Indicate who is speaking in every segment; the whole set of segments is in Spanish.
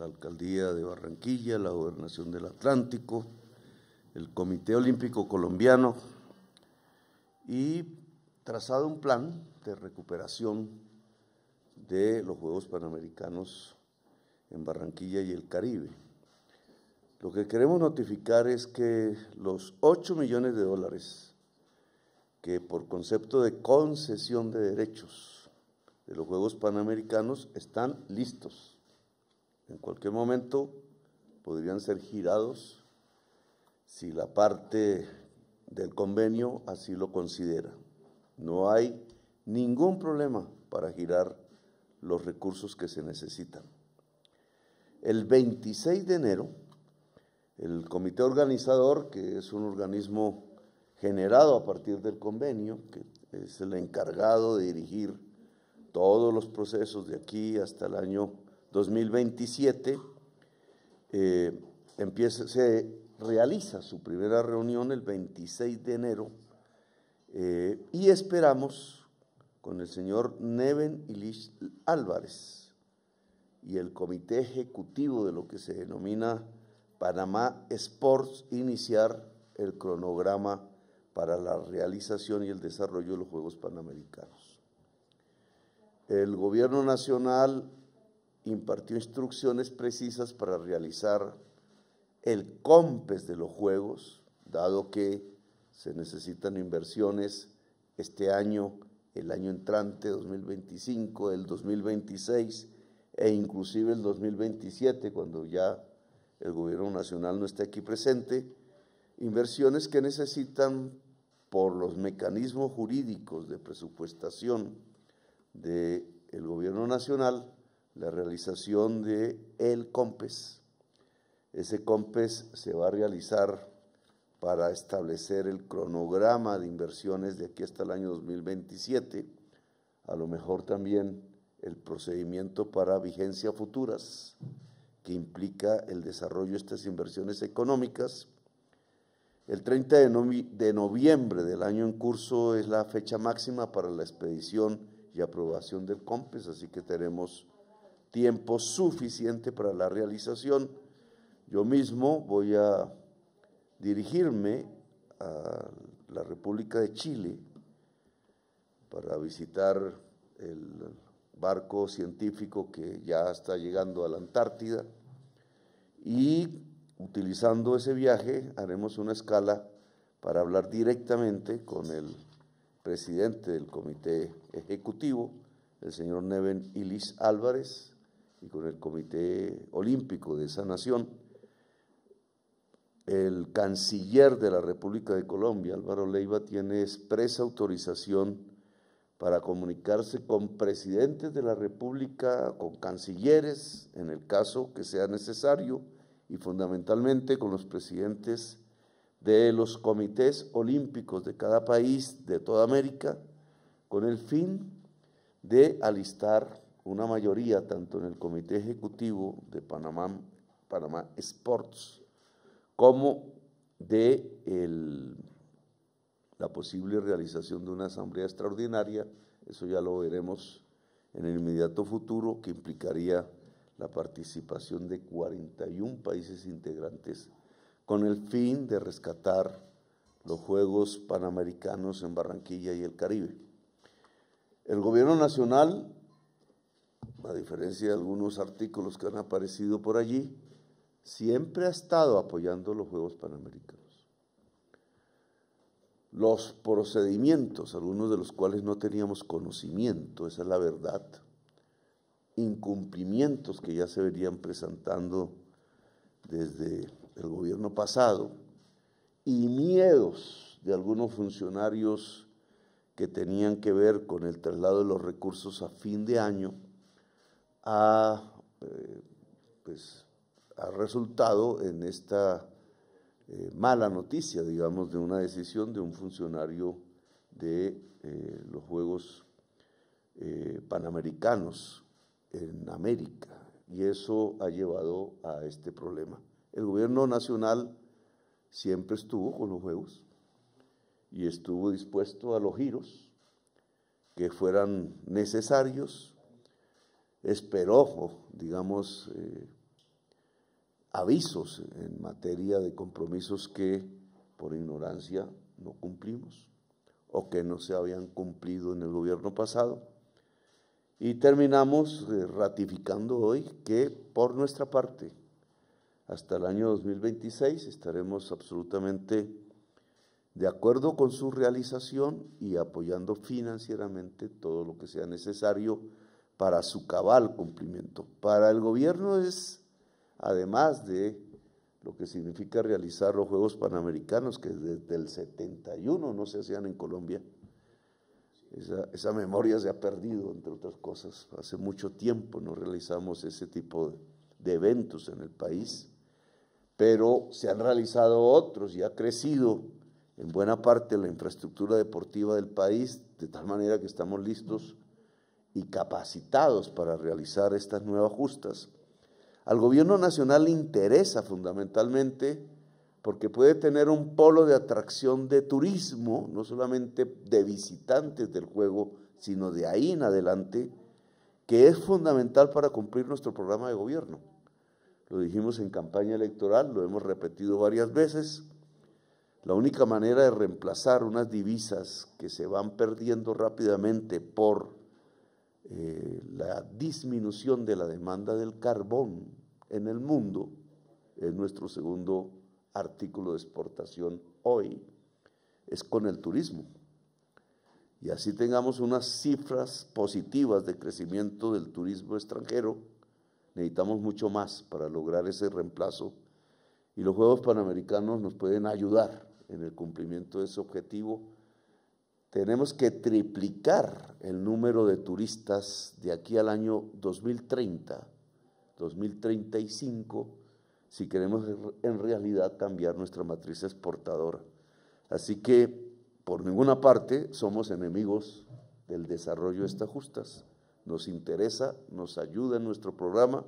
Speaker 1: la Alcaldía de Barranquilla, la Gobernación del Atlántico, el Comité Olímpico Colombiano y trazado un plan de recuperación de los Juegos Panamericanos en Barranquilla y el Caribe. Lo que queremos notificar es que los 8 millones de dólares que por concepto de concesión de derechos de los Juegos Panamericanos están listos en cualquier momento podrían ser girados si la parte del convenio así lo considera. No hay ningún problema para girar los recursos que se necesitan. El 26 de enero, el comité organizador, que es un organismo generado a partir del convenio, que es el encargado de dirigir todos los procesos de aquí hasta el año 2027 eh, empieza, se realiza su primera reunión el 26 de enero eh, y esperamos con el señor Neven Ilish Álvarez y el comité ejecutivo de lo que se denomina Panamá Sports iniciar el cronograma para la realización y el desarrollo de los Juegos Panamericanos. El gobierno nacional impartió instrucciones precisas para realizar el COMPES de los Juegos, dado que se necesitan inversiones este año, el año entrante 2025, el 2026 e inclusive el 2027, cuando ya el gobierno nacional no esté aquí presente, inversiones que necesitan por los mecanismos jurídicos de presupuestación del gobierno nacional, la realización de el COMPES. Ese COMPES se va a realizar para establecer el cronograma de inversiones de aquí hasta el año 2027, a lo mejor también el procedimiento para vigencia futuras, que implica el desarrollo de estas inversiones económicas. El 30 de, de noviembre del año en curso es la fecha máxima para la expedición y aprobación del COMPES, así que tenemos tiempo suficiente para la realización. Yo mismo voy a dirigirme a la República de Chile para visitar el barco científico que ya está llegando a la Antártida y utilizando ese viaje haremos una escala para hablar directamente con el presidente del comité ejecutivo, el señor Neven Ilis Álvarez, y con el Comité Olímpico de esa nación, el canciller de la República de Colombia, Álvaro Leiva, tiene expresa autorización para comunicarse con presidentes de la República, con cancilleres, en el caso que sea necesario, y fundamentalmente con los presidentes de los comités olímpicos de cada país de toda América, con el fin de alistar una mayoría tanto en el Comité Ejecutivo de Panamá, Sports como de el, la posible realización de una asamblea extraordinaria. Eso ya lo veremos en el inmediato futuro, que implicaría la participación de 41 países integrantes con el fin de rescatar los Juegos Panamericanos en Barranquilla y el Caribe. El gobierno nacional a diferencia de algunos artículos que han aparecido por allí, siempre ha estado apoyando los Juegos Panamericanos. Los procedimientos, algunos de los cuales no teníamos conocimiento, esa es la verdad, incumplimientos que ya se venían presentando desde el gobierno pasado y miedos de algunos funcionarios que tenían que ver con el traslado de los recursos a fin de año, ha, eh, pues, ha resultado en esta eh, mala noticia, digamos, de una decisión de un funcionario de eh, los Juegos Panamericanos en América. Y eso ha llevado a este problema. El gobierno nacional siempre estuvo con los Juegos y estuvo dispuesto a los giros que fueran necesarios espero digamos, eh, avisos en materia de compromisos que por ignorancia no cumplimos o que no se habían cumplido en el gobierno pasado. Y terminamos eh, ratificando hoy que por nuestra parte, hasta el año 2026 estaremos absolutamente de acuerdo con su realización y apoyando financieramente todo lo que sea necesario para su cabal cumplimiento. Para el gobierno es, además de lo que significa realizar los Juegos Panamericanos, que desde el 71 no se hacían en Colombia. Esa, memoria se ha perdido, entre otras cosas. Hace mucho tiempo no realizamos ese tipo de eventos en el país, pero se han realizado otros y ha crecido en buena parte la infraestructura deportiva del país, de tal manera que estamos listos y capacitados para realizar estas nuevas justas. Al gobierno nacional le interesa fundamentalmente porque puede tener un polo de atracción de turismo, no solamente de visitantes del juego, sino de ahí en adelante, que es fundamental para cumplir nuestro programa de gobierno. Lo dijimos en campaña electoral, lo hemos repetido varias veces. La única manera de reemplazar unas divisas que se van perdiendo rápidamente por eh, la disminución de la demanda del carbón en el mundo, es nuestro segundo artículo de exportación hoy, es con el turismo. Y así tengamos unas cifras positivas de crecimiento del turismo extranjero, necesitamos mucho más para lograr ese reemplazo y los Juegos Panamericanos nos pueden ayudar en el cumplimiento de ese objetivo tenemos que triplicar el número de turistas de aquí al año 2030, 2035, si queremos en realidad cambiar nuestra matriz exportadora. Así que por ninguna parte somos enemigos del desarrollo de estas justas. Nos interesa, nos ayuda en nuestro programa,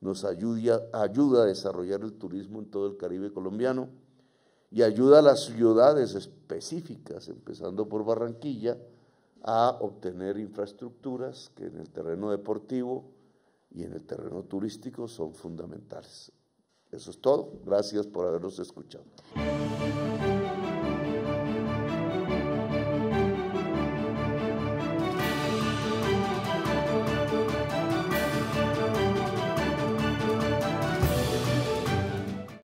Speaker 1: nos ayuda, a desarrollar el turismo en todo el Caribe colombiano y ayuda a las ciudades específicas, empezando por Barranquilla, a obtener infraestructuras que en el terreno deportivo y en el terreno turístico son fundamentales. Eso es todo. Gracias por habernos escuchado.